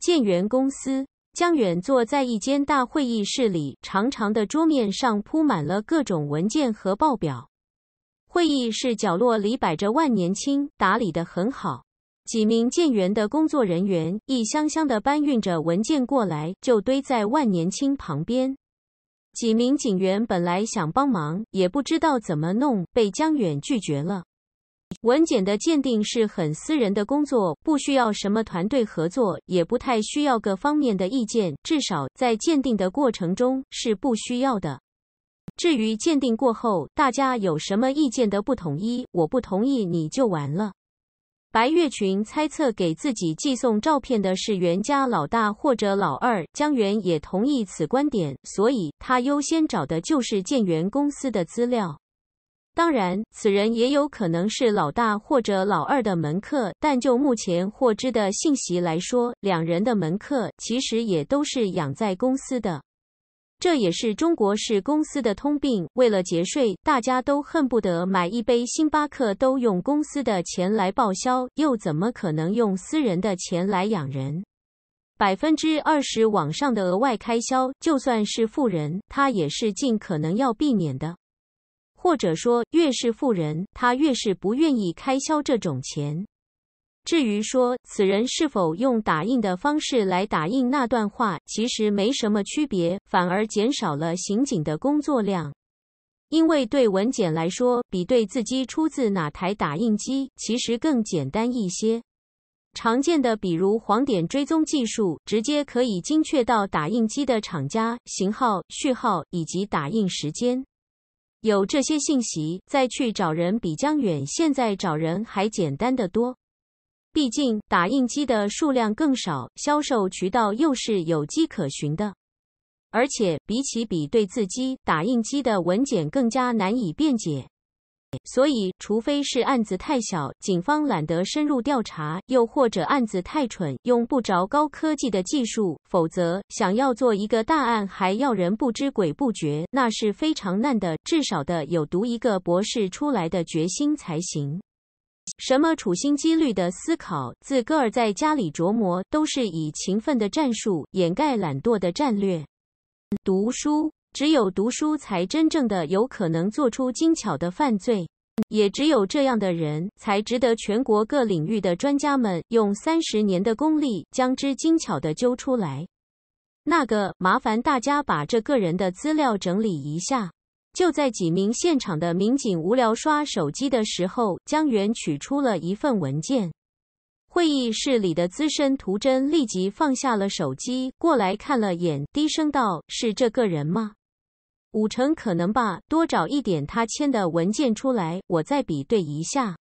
建源公司江远坐在一间大会议室里，长长的桌面上铺满了各种文件和报表。会议室角落里摆着万年青，打理的很好。几名建源的工作人员一箱箱的搬运着文件过来，就堆在万年青旁边。几名警员本来想帮忙，也不知道怎么弄，被江远拒绝了。文检的鉴定是很私人的工作，不需要什么团队合作，也不太需要各方面的意见，至少在鉴定的过程中是不需要的。至于鉴定过后，大家有什么意见的不统一，我不同意你就完了。白月群猜测给自己寄送照片的是袁家老大或者老二，江源也同意此观点，所以他优先找的就是建源公司的资料。当然，此人也有可能是老大或者老二的门客，但就目前获知的信息来说，两人的门客其实也都是养在公司的。这也是中国式公司的通病。为了节税，大家都恨不得买一杯星巴克都用公司的钱来报销，又怎么可能用私人的钱来养人？百分之二十往上的额外开销，就算是富人，他也是尽可能要避免的。或者说，越是富人，他越是不愿意开销这种钱。至于说此人是否用打印的方式来打印那段话，其实没什么区别，反而减少了刑警的工作量。因为对文检来说，比对字迹出自哪台打印机其实更简单一些。常见的，比如黄点追踪技术，直接可以精确到打印机的厂家、型号、序号以及打印时间。有这些信息，再去找人比江远现在找人还简单的多。毕竟打印机的数量更少，销售渠道又是有迹可循的，而且比起比对字机，打印机的文件更加难以辩解。所以，除非是案子太小，警方懒得深入调查，又或者案子太蠢，用不着高科技的技术，否则想要做一个大案，还要人不知鬼不觉，那是非常难的。至少的有读一个博士出来的决心才行。什么处心积虑的思考，自个儿在家里琢磨，都是以勤奋的战术掩盖懒惰的战略。读书。只有读书才真正的有可能做出精巧的犯罪，也只有这样的人才值得全国各领域的专家们用三十年的功力将之精巧的揪出来。那个麻烦大家把这个人的资料整理一下。就在几名现场的民警无聊刷手机的时候，江源取出了一份文件。会议室里的资深图真立即放下了手机，过来看了眼，低声道：“是这个人吗？”五成可能吧，多找一点他签的文件出来，我再比对一下。”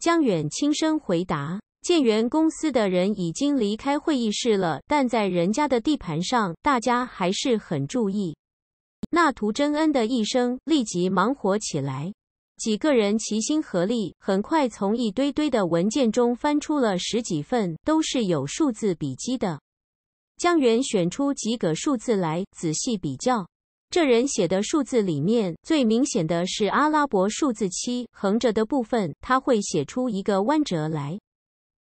江远轻声回答。建元公司的人已经离开会议室了，但在人家的地盘上，大家还是很注意。那图真恩的一声，立即忙活起来。几个人齐心合力，很快从一堆堆的文件中翻出了十几份，都是有数字笔记的。江远选出几个数字来仔细比较。这人写的数字里面最明显的是阿拉伯数字七，横着的部分他会写出一个弯折来。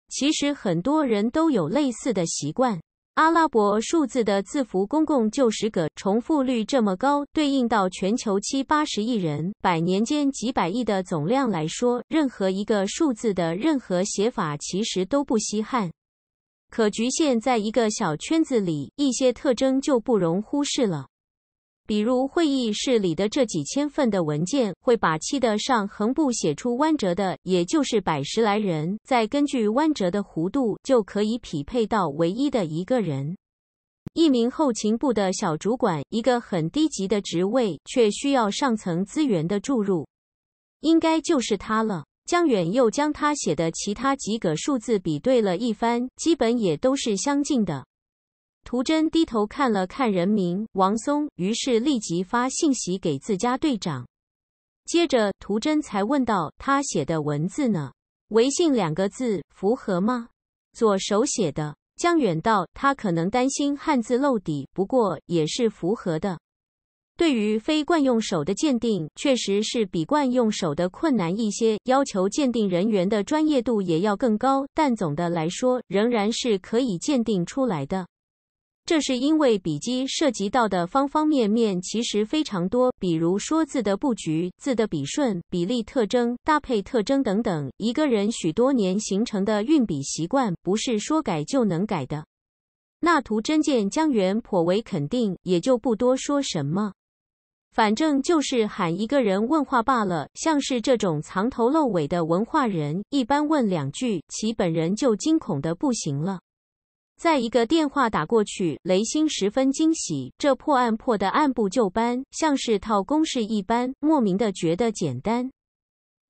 其实很多人都有类似的习惯。阿拉伯数字的字符公共就是个重复率这么高，对应到全球七八十亿人，百年间几百亿的总量来说，任何一个数字的任何写法其实都不稀罕。可局限在一个小圈子里，一些特征就不容忽视了。比如会议室里的这几千份的文件，会把气的上横部写出弯折的，也就是百十来人。再根据弯折的弧度，就可以匹配到唯一的一个人。一名后勤部的小主管，一个很低级的职位，却需要上层资源的注入，应该就是他了。江远又将他写的其他几个数字比对了一番，基本也都是相近的。涂真低头看了看人名王松，于是立即发信息给自家队长。接着，涂真才问到他写的文字呢，微信两个字符合吗？左手写的江远道，他可能担心汉字漏底，不过也是符合的。对于非惯用手的鉴定，确实是比惯用手的困难一些，要求鉴定人员的专业度也要更高，但总的来说，仍然是可以鉴定出来的。这是因为笔迹涉及到的方方面面其实非常多，比如说字的布局、字的笔顺、比例特征、搭配特征等等。一个人许多年形成的运笔习惯，不是说改就能改的。那图真见江源颇为肯定，也就不多说什么。反正就是喊一个人问话罢了。像是这种藏头露尾的文化人，一般问两句，其本人就惊恐的不行了。在一个电话打过去，雷星十分惊喜。这破案破的按部就班，像是套公式一般，莫名的觉得简单。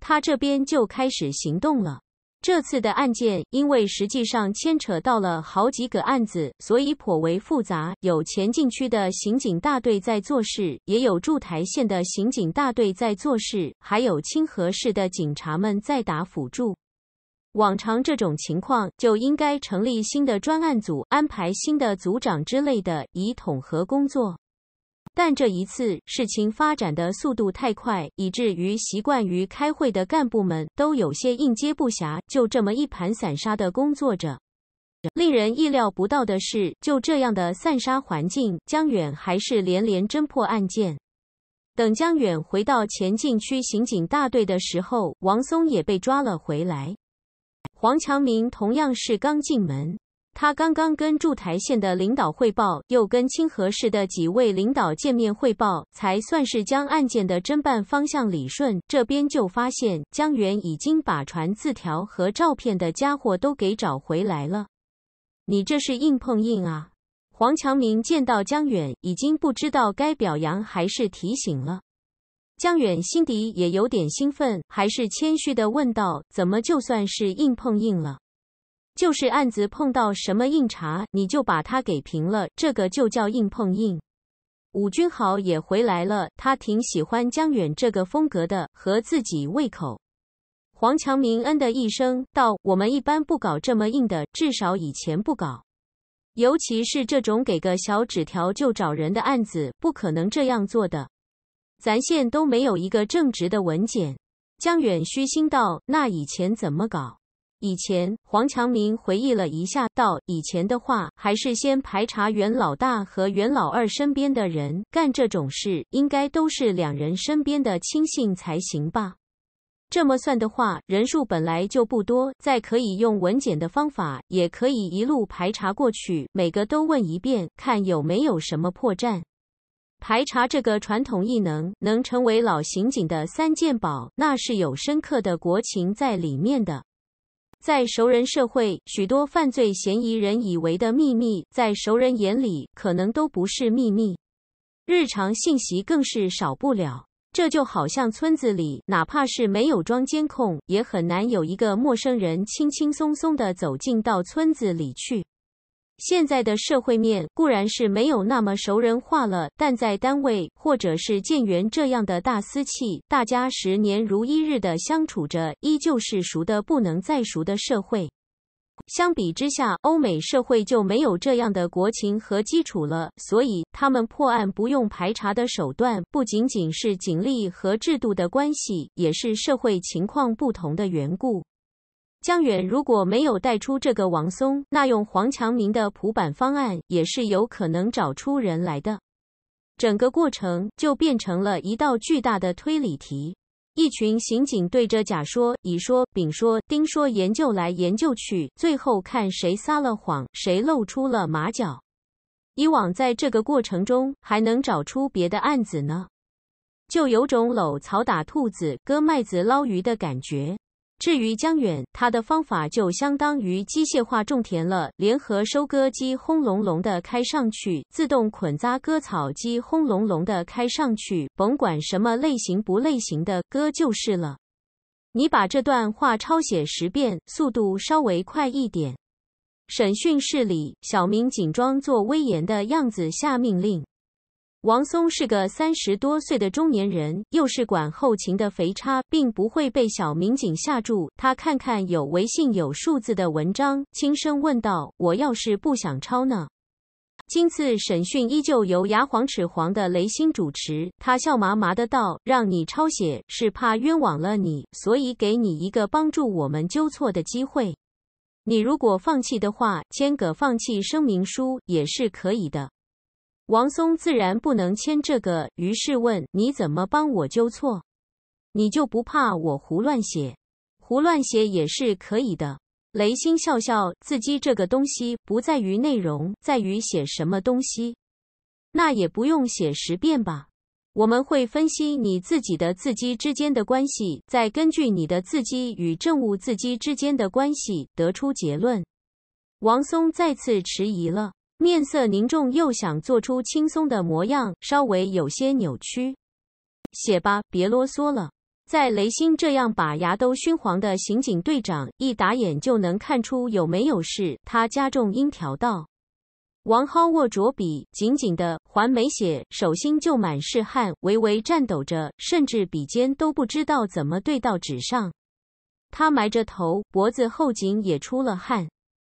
他这边就开始行动了。这次的案件因为实际上牵扯到了好几个案子，所以颇为复杂。有前进区的刑警大队在做事，也有筑台县的刑警大队在做事，还有清河市的警察们在打辅助。往常这种情况就应该成立新的专案组，安排新的组长之类的以统合工作。但这一次事情发展的速度太快，以至于习惯于开会的干部们都有些应接不暇，就这么一盘散沙的工作着。令人意料不到的是，就这样的散沙环境，江远还是连连侦破案件。等江远回到前进区刑警大队的时候，王松也被抓了回来。黄强明同样是刚进门，他刚刚跟驻台县的领导汇报，又跟清河市的几位领导见面汇报，才算是将案件的侦办方向理顺。这边就发现江源已经把传字条和照片的家伙都给找回来了。你这是硬碰硬啊！黄强明见到江远，已经不知道该表扬还是提醒了。江远心底也有点兴奋，还是谦虚的问道：“怎么就算是硬碰硬了？就是案子碰到什么硬茬，你就把它给平了，这个就叫硬碰硬。”武君豪也回来了，他挺喜欢江远这个风格的，合自己胃口。黄强明嗯的一声道：“我们一般不搞这么硬的，至少以前不搞。尤其是这种给个小纸条就找人的案子，不可能这样做的。”咱县都没有一个正直的文检。江远虚心道：“那以前怎么搞？”以前，黄强明回忆了一下，道：“以前的话，还是先排查袁老大和袁老二身边的人。干这种事，应该都是两人身边的亲信才行吧？这么算的话，人数本来就不多，再可以用文检的方法，也可以一路排查过去，每个都问一遍，看有没有什么破绽。”排查这个传统异能能成为老刑警的三件宝，那是有深刻的国情在里面的。在熟人社会，许多犯罪嫌疑人以为的秘密，在熟人眼里可能都不是秘密，日常信息更是少不了。这就好像村子里，哪怕是没有装监控，也很难有一个陌生人轻轻松松地走进到村子里去。现在的社会面固然是没有那么熟人化了，但在单位或者是建员这样的大私企，大家十年如一日的相处着，依旧是熟的不能再熟的社会。相比之下，欧美社会就没有这样的国情和基础了，所以他们破案不用排查的手段，不仅仅是警力和制度的关系，也是社会情况不同的缘故。江远如果没有带出这个王松，那用黄强明的普版方案也是有可能找出人来的。整个过程就变成了一道巨大的推理题，一群刑警对着甲说、乙说、丙说、丁说研究来研究去，最后看谁撒了谎，谁露出了马脚。以往在这个过程中还能找出别的案子呢，就有种搂草打兔子、割麦子、捞鱼的感觉。至于江远，他的方法就相当于机械化种田了，联合收割机轰隆隆的开上去，自动捆扎割草机轰隆隆的开上去，甭管什么类型不类型的割就是了。你把这段话抄写十遍，速度稍微快一点。审讯室里，小明紧装作威严的样子下命令。王松是个三十多岁的中年人，又是管后勤的肥差，并不会被小民警吓住。他看看有微信有数字的文章，轻声问道：“我要是不想抄呢？”今次审讯依旧由牙黄齿黄的雷星主持，他笑麻麻的道：“让你抄写是怕冤枉了你，所以给你一个帮助我们纠错的机会。你如果放弃的话，签个放弃声明书也是可以的。”王松自然不能签这个，于是问：“你怎么帮我纠错？你就不怕我胡乱写？胡乱写也是可以的。”雷心笑笑：“字迹这个东西不在于内容，在于写什么东西。那也不用写十遍吧？我们会分析你自己的字迹之间的关系，再根据你的字迹与正误字迹之间的关系得出结论。”王松再次迟疑了。面色凝重，又想做出轻松的模样，稍微有些扭曲。写吧，别啰嗦了。在雷星这样把牙都熏黄的刑警队长，一打眼就能看出有没有事。他加重音调道：“王蒿握着笔，紧紧的，还没写，手心就满是汗，微微颤抖着，甚至笔尖都不知道怎么对到纸上。他埋着头，脖子后颈也出了汗。”